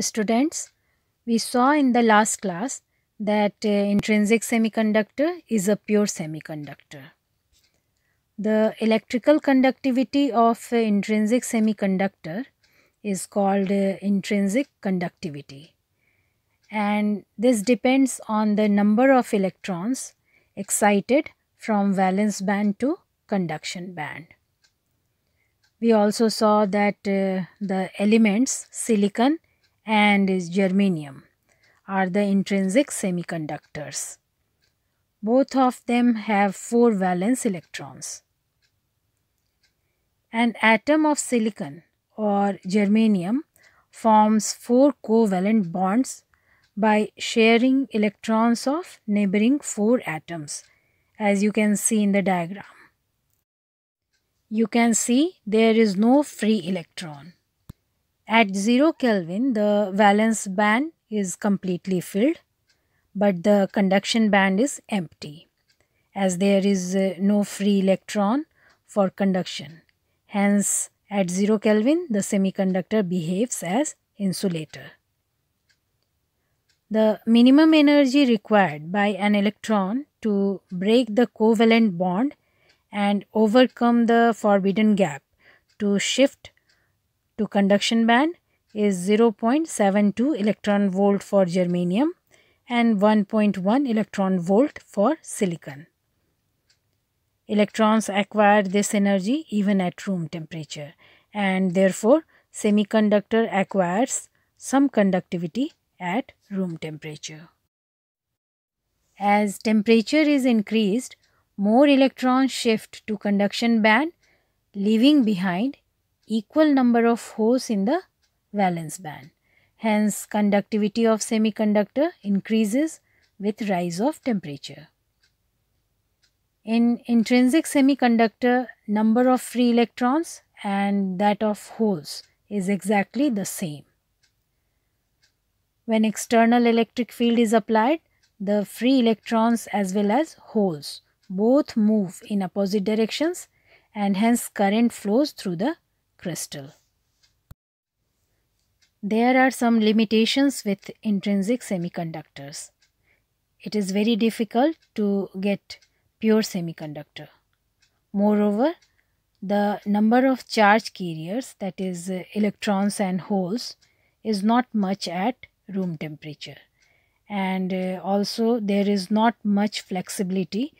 Students, we saw in the last class that uh, intrinsic semiconductor is a pure semiconductor. The electrical conductivity of uh, intrinsic semiconductor is called uh, intrinsic conductivity and this depends on the number of electrons excited from valence band to conduction band. We also saw that uh, the elements silicon and germanium are the intrinsic semiconductors. Both of them have 4 valence electrons. An atom of silicon or germanium forms 4 covalent bonds by sharing electrons of neighboring 4 atoms as you can see in the diagram. You can see there is no free electron. At 0 Kelvin, the valence band is completely filled, but the conduction band is empty, as there is uh, no free electron for conduction. Hence, at 0 Kelvin, the semiconductor behaves as insulator. The minimum energy required by an electron to break the covalent bond and overcome the forbidden gap to shift to conduction band is 0.72 electron volt for germanium and 1.1 electron volt for silicon. Electrons acquire this energy even at room temperature and therefore semiconductor acquires some conductivity at room temperature. As temperature is increased, more electrons shift to conduction band leaving behind equal number of holes in the valence band. Hence, conductivity of semiconductor increases with rise of temperature. In intrinsic semiconductor, number of free electrons and that of holes is exactly the same. When external electric field is applied, the free electrons as well as holes both move in opposite directions and hence current flows through the crystal. There are some limitations with intrinsic semiconductors. It is very difficult to get pure semiconductor. Moreover, the number of charge carriers, that is electrons and holes, is not much at room temperature. And uh, also there is not much flexibility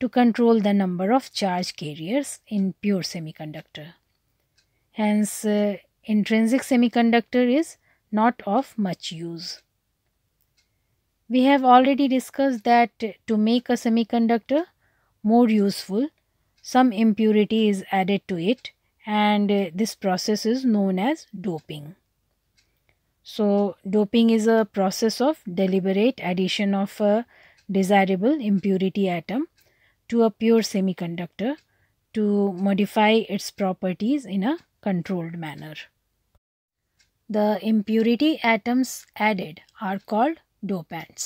to control the number of charge carriers in pure semiconductor. Hence, uh, intrinsic semiconductor is not of much use. We have already discussed that to make a semiconductor more useful, some impurity is added to it and uh, this process is known as doping. So, doping is a process of deliberate addition of a desirable impurity atom to a pure semiconductor to modify its properties in a controlled manner. The impurity atoms added are called dopants.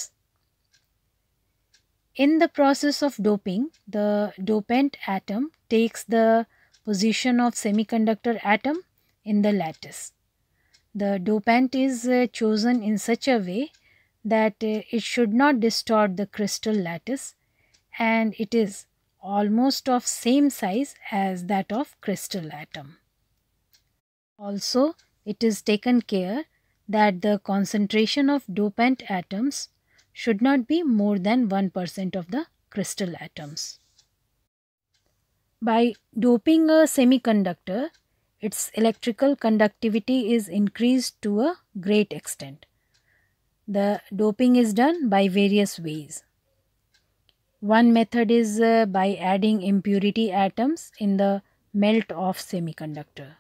In the process of doping, the dopant atom takes the position of semiconductor atom in the lattice. The dopant is uh, chosen in such a way that uh, it should not distort the crystal lattice and it is almost of same size as that of crystal atom. Also, it is taken care that the concentration of dopant atoms should not be more than 1% of the crystal atoms. By doping a semiconductor, its electrical conductivity is increased to a great extent. The doping is done by various ways. One method is uh, by adding impurity atoms in the melt of semiconductor.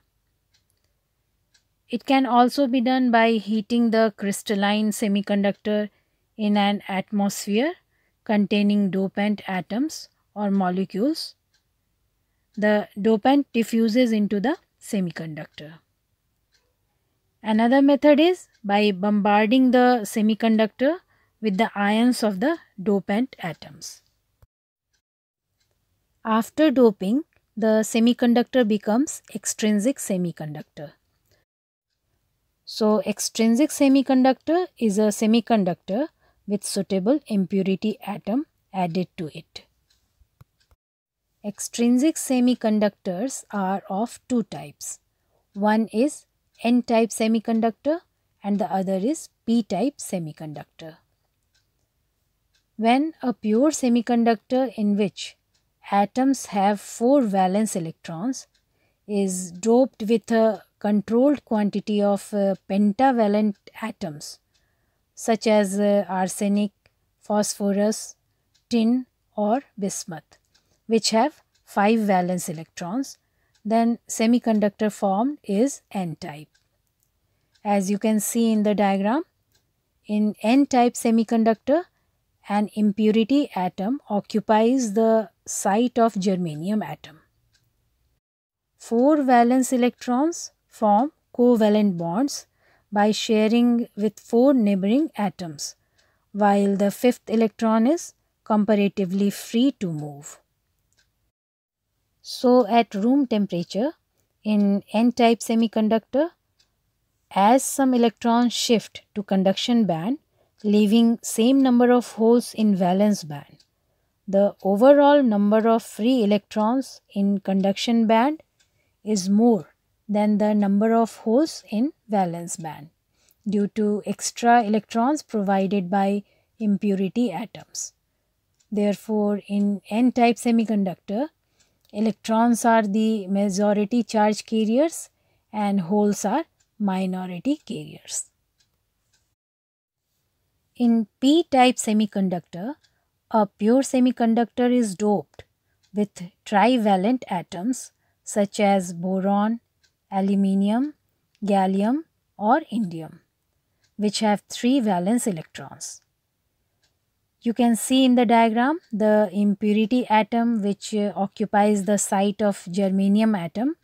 It can also be done by heating the crystalline semiconductor in an atmosphere containing dopant atoms or molecules. The dopant diffuses into the semiconductor. Another method is by bombarding the semiconductor with the ions of the dopant atoms. After doping, the semiconductor becomes extrinsic semiconductor. So extrinsic semiconductor is a semiconductor with suitable impurity atom added to it. Extrinsic semiconductors are of two types. One is N-type semiconductor and the other is P-type semiconductor. When a pure semiconductor in which atoms have 4 valence electrons is doped with a controlled quantity of uh, pentavalent atoms such as uh, arsenic, phosphorus, tin or bismuth which have 5 valence electrons then semiconductor formed is n-type. As you can see in the diagram, in n-type semiconductor, an impurity atom occupies the site of germanium atom. 4 valence electrons form covalent bonds by sharing with four neighboring atoms, while the fifth electron is comparatively free to move. So at room temperature, in n-type semiconductor, as some electrons shift to conduction band, leaving same number of holes in valence band, the overall number of free electrons in conduction band is more than the number of holes in valence band due to extra electrons provided by impurity atoms. Therefore, in n-type semiconductor, electrons are the majority charge carriers and holes are minority carriers. In p-type semiconductor, a pure semiconductor is doped with trivalent atoms such as boron, aluminium, gallium or indium which have 3 valence electrons. You can see in the diagram the impurity atom which uh, occupies the site of germanium atom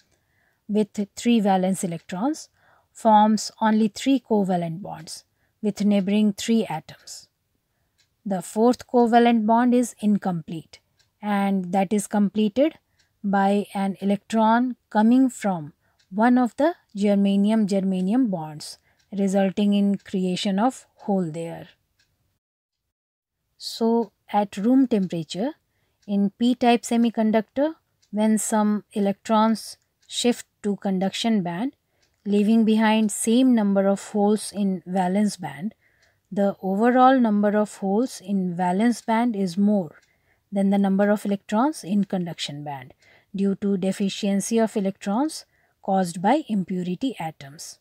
with 3 valence electrons forms only 3 covalent bonds with neighboring 3 atoms. The fourth covalent bond is incomplete and that is completed by an electron coming from one of the germanium-germanium bonds resulting in creation of hole there. So at room temperature in p-type semiconductor when some electrons shift to conduction band leaving behind same number of holes in valence band the overall number of holes in valence band is more than the number of electrons in conduction band due to deficiency of electrons caused by impurity atoms.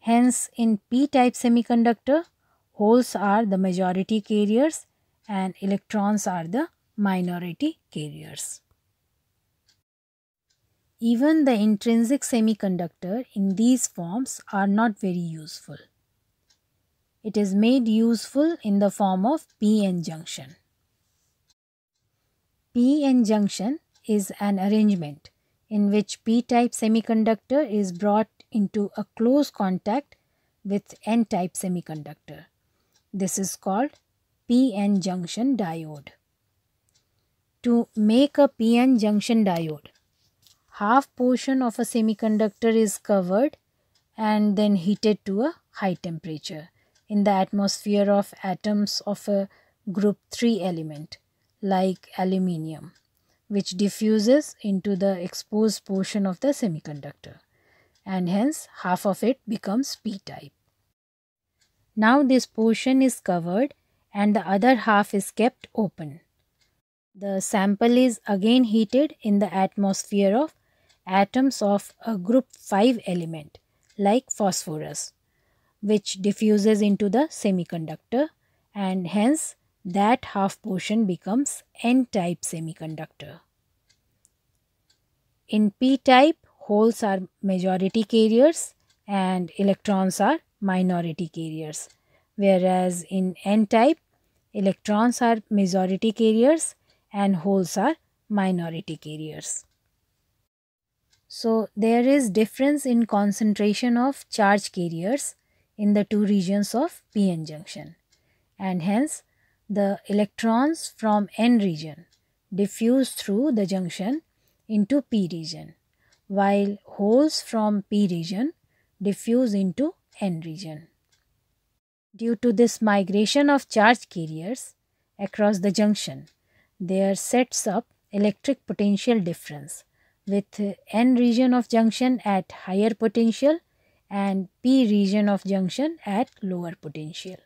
Hence, in p-type semiconductor, holes are the majority carriers and electrons are the minority carriers. Even the intrinsic semiconductor in these forms are not very useful. It is made useful in the form of p-n junction. p-n junction is an arrangement in which p-type semiconductor is brought into a close contact with n-type semiconductor. This is called p-n junction diode. To make a p-n junction diode, half portion of a semiconductor is covered and then heated to a high temperature in the atmosphere of atoms of a group 3 element like aluminium which diffuses into the exposed portion of the semiconductor and hence half of it becomes p-type. Now this portion is covered and the other half is kept open. The sample is again heated in the atmosphere of atoms of a group 5 element like phosphorus which diffuses into the semiconductor and hence that half portion becomes N-type semiconductor. In P-type, holes are majority carriers and electrons are minority carriers. Whereas in N-type, electrons are majority carriers and holes are minority carriers. So there is difference in concentration of charge carriers in the two regions of p-n junction and hence the electrons from N region diffuse through the junction into P region, while holes from P region diffuse into N region. Due to this migration of charge carriers across the junction, there sets up electric potential difference with N region of junction at higher potential and P region of junction at lower potential.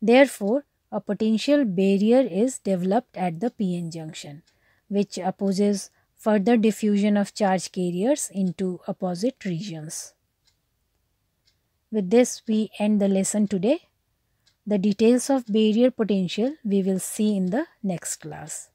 Therefore, a potential barrier is developed at the PN junction, which opposes further diffusion of charge carriers into opposite regions. With this, we end the lesson today. The details of barrier potential we will see in the next class.